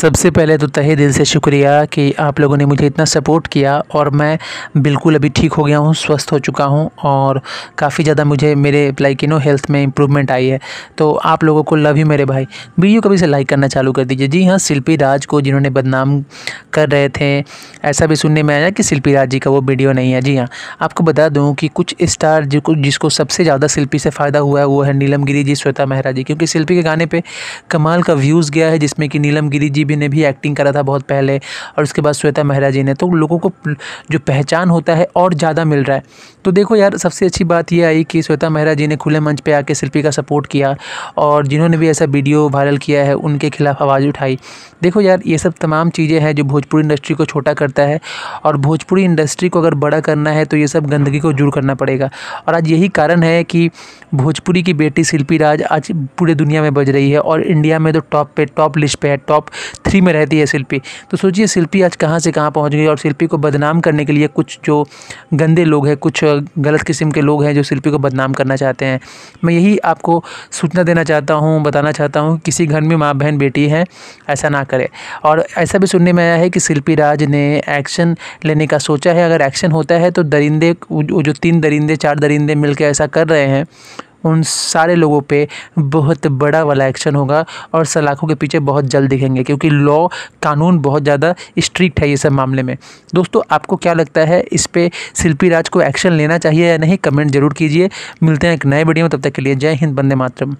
सबसे पहले तो तहे दिल से शुक्रिया कि आप लोगों ने मुझे इतना सपोर्ट किया और मैं बिल्कुल अभी ठीक हो गया हूँ स्वस्थ हो चुका हूँ और काफ़ी ज़्यादा मुझे मेरे लाइक यू नो हेल्थ में इम्प्रूवमेंट आई है तो आप लोगों को लव ही मेरे भाई वीडियो कभी से लाइक करना चालू कर दीजिए जी हाँ शिल्पी राज को जिन्होंने बदनाम कर रहे थे ऐसा भी सुनने में आया कि शिल्पी राज जी का वो वीडियो नहीं है जी हाँ आपको बता दूँ कि कुछ स्टार जिसको जिसको सबसे ज़्यादा शिल्पी से फ़ायदा हुआ है वो है नीलम गिरी जी श्वेता मेहरा जी क्योंकि शिल्पी के गाने पर कमाल का व्यूज़ गया है जिसमें कि नीलम गिरी जी भी ने भी एक्टिंग करा था बहुत पहले और उसके बाद श्वेता मेहरा जी ने तो लोगों को जो पहचान होता है और ज़्यादा मिल रहा है तो देखो यार सबसे अच्छी बात यह आई कि श्वेता मेहरा जी ने खुले मंच पर आके शिल्पी का सपोर्ट किया और जिन्होंने भी ऐसा वीडियो वायरल किया है उनके खिलाफ आवाज़ उठाई देखो यार ये सब तमाम चीज़ें हैं जो भोजपुरी इंडस्ट्री को छोटा करता है और भोजपुरी इंडस्ट्री को अगर बड़ा करना है तो ये सब गंदगी को दूर करना पड़ेगा और आज यही कारण है कि भोजपुरी की बेटी शिल्पी राज आज पूरे दुनिया में बज रही है और इंडिया में तो टॉप पे टॉप लिस्ट पे है टॉप थ्री में रहती है शिल्पी तो सोचिए शिल्पी आज कहाँ से कहाँ पहुँच गई और शिल्पी को बदनाम करने के लिए कुछ जो गंदे लोग हैं कुछ गलत किस्म के लोग हैं जो शिल्पी को बदनाम करना चाहते हैं मैं यही आपको सूचना देना चाहता हूँ बताना चाहता हूँ किसी घर में माँ बहन बेटी हैं ऐसा ना करें और ऐसा भी सुनने में आया है कि शिल्पी राज ने एक्शन लेने का सोचा है अगर एक्शन होता है तो दरिंदे जो तीन दरिंदे चार दरिंदे मिलकर ऐसा कर रहे हैं उन सारे लोगों पे बहुत बड़ा वाला एक्शन होगा और सलाखों के पीछे बहुत जल्द दिखेंगे क्योंकि लॉ कानून बहुत ज़्यादा स्ट्रिक्ट है ये सब मामले में दोस्तों आपको क्या लगता है इस पर शिल्पी राज को एक्शन लेना चाहिए या नहीं कमेंट जरूर कीजिए मिलते हैं एक नए वीडियो में तब तक के लिए जय हिंद बंदे मातरम